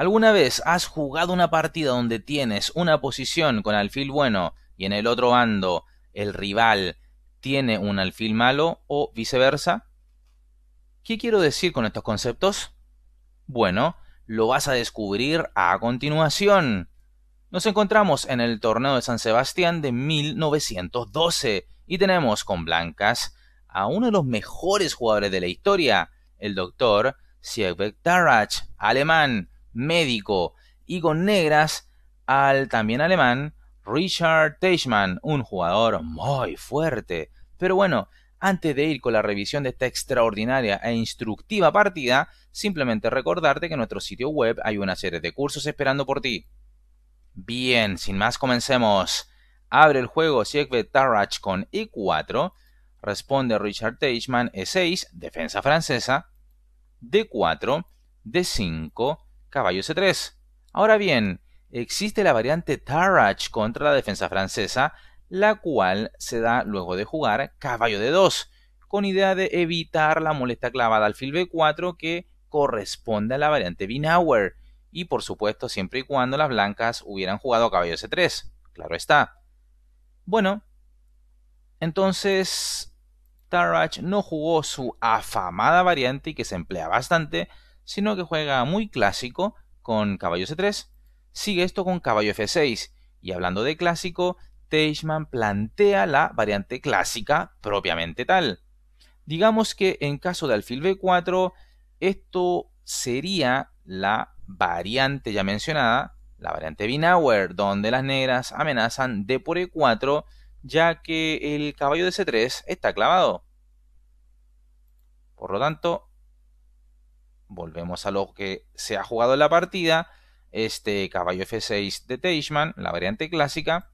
¿Alguna vez has jugado una partida donde tienes una posición con alfil bueno y en el otro bando el rival tiene un alfil malo o viceversa? ¿Qué quiero decir con estos conceptos? Bueno, lo vas a descubrir a continuación. Nos encontramos en el torneo de San Sebastián de 1912 y tenemos con blancas a uno de los mejores jugadores de la historia, el doctor Siegbeck Darach, alemán, médico, y con negras al también alemán Richard Teichmann, un jugador muy fuerte. Pero bueno, antes de ir con la revisión de esta extraordinaria e instructiva partida, simplemente recordarte que en nuestro sitio web hay una serie de cursos esperando por ti. Bien, sin más comencemos. Abre el juego Siegfried Tarach con E4, responde Richard Teichmann E6, defensa francesa, D4, D5, caballo C3. Ahora bien, existe la variante Tarrach contra la defensa francesa, la cual se da luego de jugar caballo D2, con idea de evitar la molesta clavada al alfil B4 que corresponde a la variante Binauer, y por supuesto siempre y cuando las blancas hubieran jugado caballo C3, claro está. Bueno, entonces Tarach no jugó su afamada variante y que se emplea bastante, sino que juega muy clásico con caballo c3, sigue esto con caballo f6, y hablando de clásico, Teichmann plantea la variante clásica propiamente tal. Digamos que en caso de alfil b4, esto sería la variante ya mencionada, la variante Binauer, donde las negras amenazan d por e4, ya que el caballo de c3 está clavado. Por lo tanto, volvemos a lo que se ha jugado en la partida, este caballo f6 de Teichmann, la variante clásica,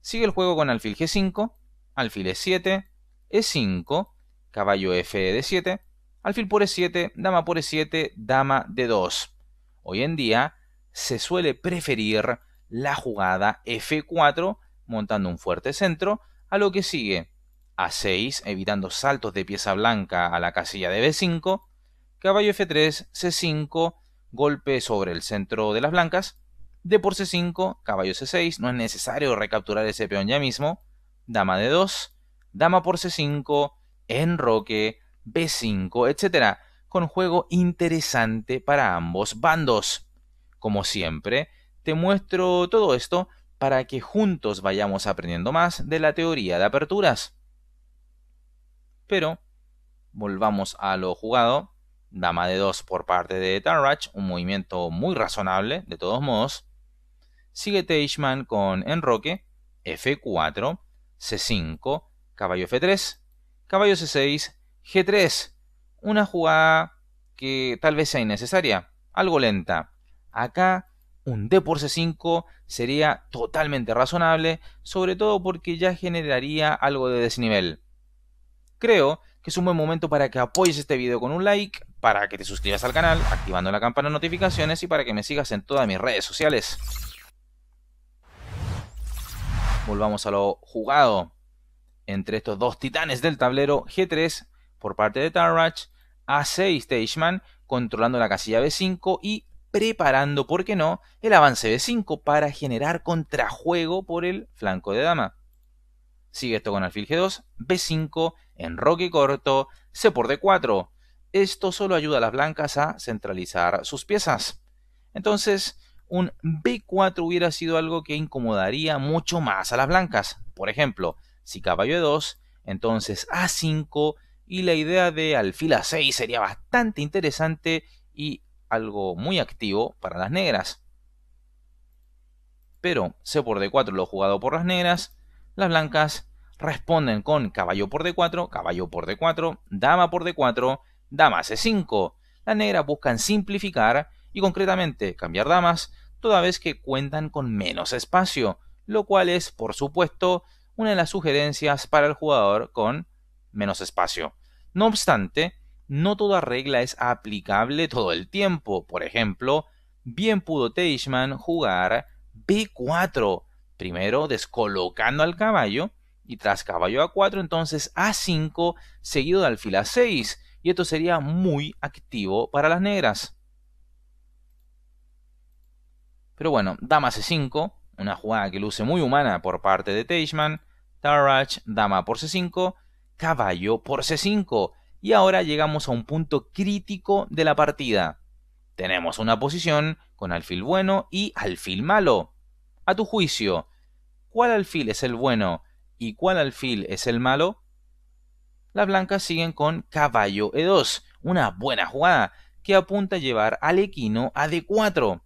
sigue el juego con alfil g5, alfil e7, e5, caballo f de 7, alfil por e7, dama por e7, dama de 2 Hoy en día se suele preferir la jugada f4 montando un fuerte centro, a lo que sigue a6 evitando saltos de pieza blanca a la casilla de b5, caballo F3, C5, golpe sobre el centro de las blancas, D por C5, caballo C6, no es necesario recapturar ese peón ya mismo, dama D2, dama por C5, enroque, B5, etc. Con juego interesante para ambos bandos. Como siempre, te muestro todo esto para que juntos vayamos aprendiendo más de la teoría de aperturas. Pero, volvamos a lo jugado Dama de 2 por parte de Tarrach, un movimiento muy razonable, de todos modos. Sigue Teichmann con enroque, F4, C5, caballo F3, caballo C6, G3. Una jugada que tal vez sea innecesaria, algo lenta. Acá un D por C5 sería totalmente razonable, sobre todo porque ya generaría algo de desnivel. Creo que es un buen momento para que apoyes este video con un like, para que te suscribas al canal, activando la campana de notificaciones y para que me sigas en todas mis redes sociales. Volvamos a lo jugado entre estos dos titanes del tablero G3 por parte de Tarrach, A6 stageman controlando la casilla B5 y preparando, ¿por qué no?, el avance B5 para generar contrajuego por el flanco de dama. Sigue esto con alfil G2, B5, enroque corto, C por D4, esto solo ayuda a las blancas a centralizar sus piezas. Entonces, un B4 hubiera sido algo que incomodaría mucho más a las blancas. Por ejemplo, si caballo e 2, entonces A5 y la idea de alfil A6 sería bastante interesante y algo muy activo para las negras. Pero C por D4 lo jugado por las negras, las blancas responden con caballo por D4, caballo por D4, dama por D4 dama c5. la negra buscan simplificar y concretamente cambiar damas toda vez que cuentan con menos espacio, lo cual es, por supuesto, una de las sugerencias para el jugador con menos espacio. No obstante, no toda regla es aplicable todo el tiempo. Por ejemplo, bien pudo Teichmann jugar B4, primero descolocando al caballo, y tras caballo A4, entonces A5, seguido de alfil A6, y esto sería muy activo para las negras. Pero bueno, dama c5, una jugada que luce muy humana por parte de Teichmann, Tarach, dama por c5, caballo por c5, y ahora llegamos a un punto crítico de la partida. Tenemos una posición con alfil bueno y alfil malo. A tu juicio, ¿cuál alfil es el bueno y cuál alfil es el malo? Las blancas siguen con caballo E2, una buena jugada que apunta a llevar al equino a D4.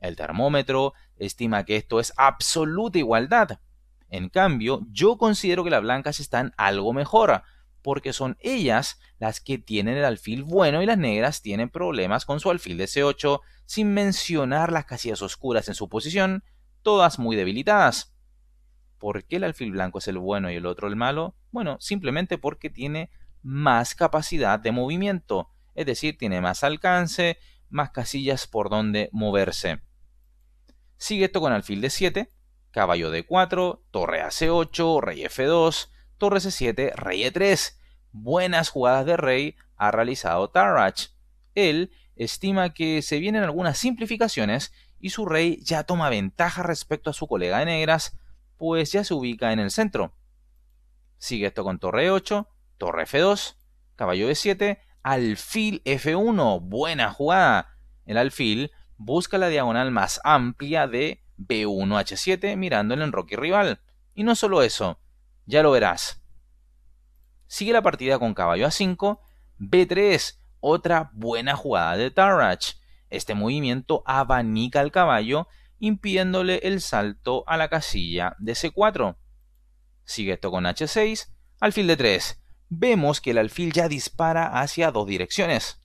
El termómetro estima que esto es absoluta igualdad. En cambio, yo considero que las blancas están algo mejor, porque son ellas las que tienen el alfil bueno y las negras tienen problemas con su alfil de C8, sin mencionar las casillas oscuras en su posición, todas muy debilitadas. ¿Por qué el alfil blanco es el bueno y el otro el malo? Bueno, simplemente porque tiene más capacidad de movimiento, es decir, tiene más alcance, más casillas por donde moverse. Sigue esto con alfil de 7, caballo de 4, torre a c8, rey f2, torre c7, rey e3. Buenas jugadas de rey ha realizado Tarrach. Él estima que se vienen algunas simplificaciones y su rey ya toma ventaja respecto a su colega de negras pues ya se ubica en el centro. Sigue esto con torre 8, torre F2, caballo B7, alfil F1. Buena jugada. El alfil busca la diagonal más amplia de B1 H7 mirando el enroque rival. Y no solo eso, ya lo verás. Sigue la partida con caballo A5, B3, otra buena jugada de Tarrach. Este movimiento abanica al caballo impidiéndole el salto a la casilla de C4. Sigue esto con H6, alfil de 3. Vemos que el alfil ya dispara hacia dos direcciones.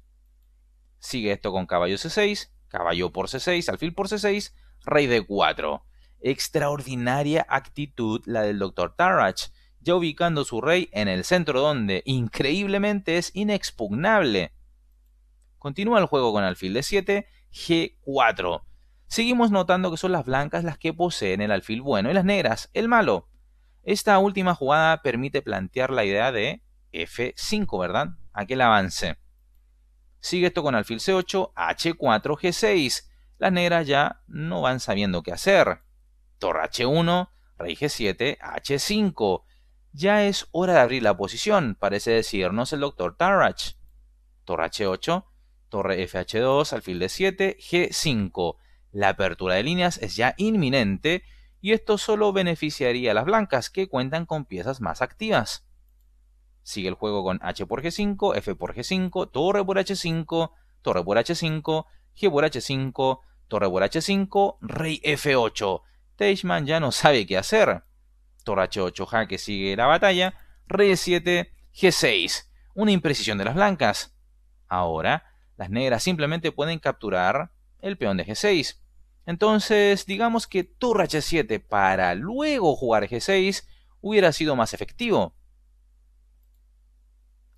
Sigue esto con caballo C6, caballo por C6, alfil por C6, rey de 4. Extraordinaria actitud la del doctor Tarach, ya ubicando su rey en el centro donde, increíblemente, es inexpugnable. Continúa el juego con alfil de 7, G4. Seguimos notando que son las blancas las que poseen el alfil bueno y las negras el malo. Esta última jugada permite plantear la idea de F5, ¿verdad? Aquel avance. Sigue esto con alfil C8, H4, G6. Las negras ya no van sabiendo qué hacer. Torre H1, Rey G7, H5. Ya es hora de abrir la posición, parece decirnos el doctor Tarrach. Torre H8, Torre FH2, alfil D7, G5. La apertura de líneas es ya inminente y esto solo beneficiaría a las blancas que cuentan con piezas más activas. Sigue el juego con H por G5, F por G5, torre por H5, torre por H5, G por H5, torre por H5, rey F8. Teichmann ya no sabe qué hacer. Torre H8 jaque sigue la batalla, rey 7 G6. Una imprecisión de las blancas. Ahora, las negras simplemente pueden capturar el peón de G6. Entonces, digamos que tu h 7 para luego jugar G6 hubiera sido más efectivo.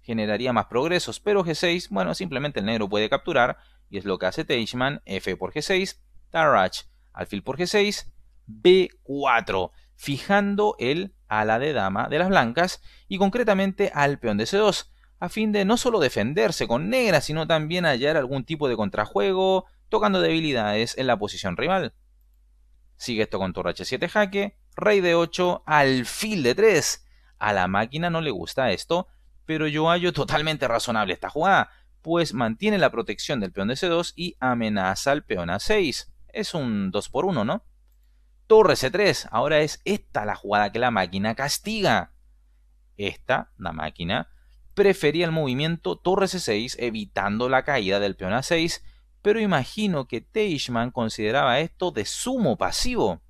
Generaría más progresos, pero G6, bueno, simplemente el negro puede capturar, y es lo que hace Teichmann, F por G6, Tarach, alfil por G6, B4, fijando el ala de dama de las blancas, y concretamente al peón de C2, a fin de no solo defenderse con negra, sino también hallar algún tipo de contrajuego, tocando debilidades en la posición rival. Sigue esto con torre h7 jaque, rey de 8, alfil de 3. A la máquina no le gusta esto, pero yo hallo totalmente razonable esta jugada, pues mantiene la protección del peón de c2 y amenaza al peón a6. Es un 2 por 1, ¿no? Torre c3, ahora es esta la jugada que la máquina castiga. Esta, la máquina, prefería el movimiento torre c6 evitando la caída del peón a6 pero imagino que Teichmann consideraba esto de sumo pasivo.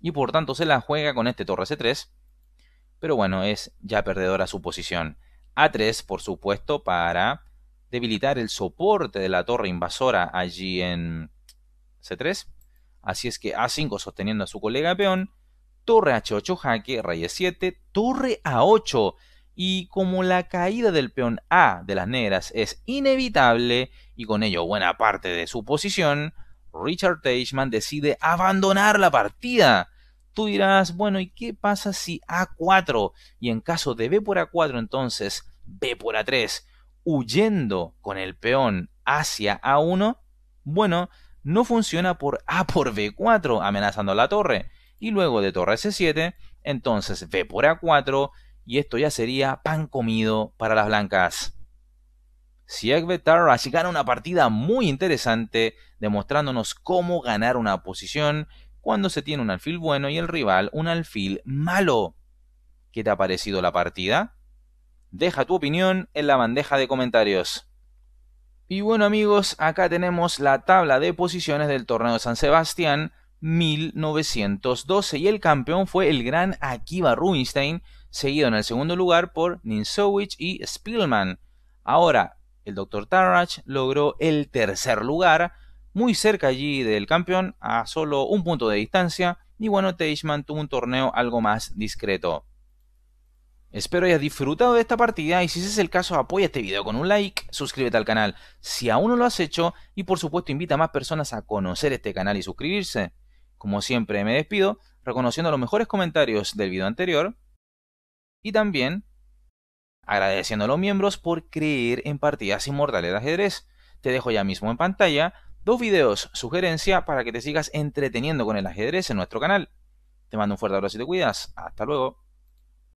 Y por tanto se la juega con este torre C3. Pero bueno, es ya perdedora su posición. A3, por supuesto, para debilitar el soporte de la torre invasora allí en C3. Así es que A5 sosteniendo a su colega peón. Torre H8 jaque, rey E7, torre A8. Y como la caída del peón A de las negras es inevitable y con ello buena parte de su posición, Richard Teichman decide abandonar la partida. Tú dirás, bueno, ¿y qué pasa si A4? Y en caso de B por A4, entonces B por A3, huyendo con el peón hacia A1, bueno, no funciona por A por B4, amenazando la torre. Y luego de torre C7, entonces B por A4 y esto ya sería pan comido para las blancas. Siegbert Tarras gana una partida muy interesante, demostrándonos cómo ganar una posición cuando se tiene un alfil bueno y el rival un alfil malo. ¿Qué te ha parecido la partida? Deja tu opinión en la bandeja de comentarios. Y bueno amigos, acá tenemos la tabla de posiciones del torneo de San Sebastián, 1912 y el campeón fue el gran Akiba Rubinstein, seguido en el segundo lugar por Ninsowich y Spielman. Ahora, el Dr. Tarrach logró el tercer lugar, muy cerca allí del campeón, a solo un punto de distancia, y bueno, Teichmann tuvo un torneo algo más discreto. Espero hayas disfrutado de esta partida y si es el caso apoya este video con un like, suscríbete al canal si aún no lo has hecho y por supuesto invita a más personas a conocer este canal y suscribirse. Como siempre me despido reconociendo los mejores comentarios del video anterior y también agradeciendo a los miembros por creer en partidas inmortales de ajedrez. Te dejo ya mismo en pantalla dos videos sugerencia para que te sigas entreteniendo con el ajedrez en nuestro canal. Te mando un fuerte abrazo y te cuidas. Hasta luego.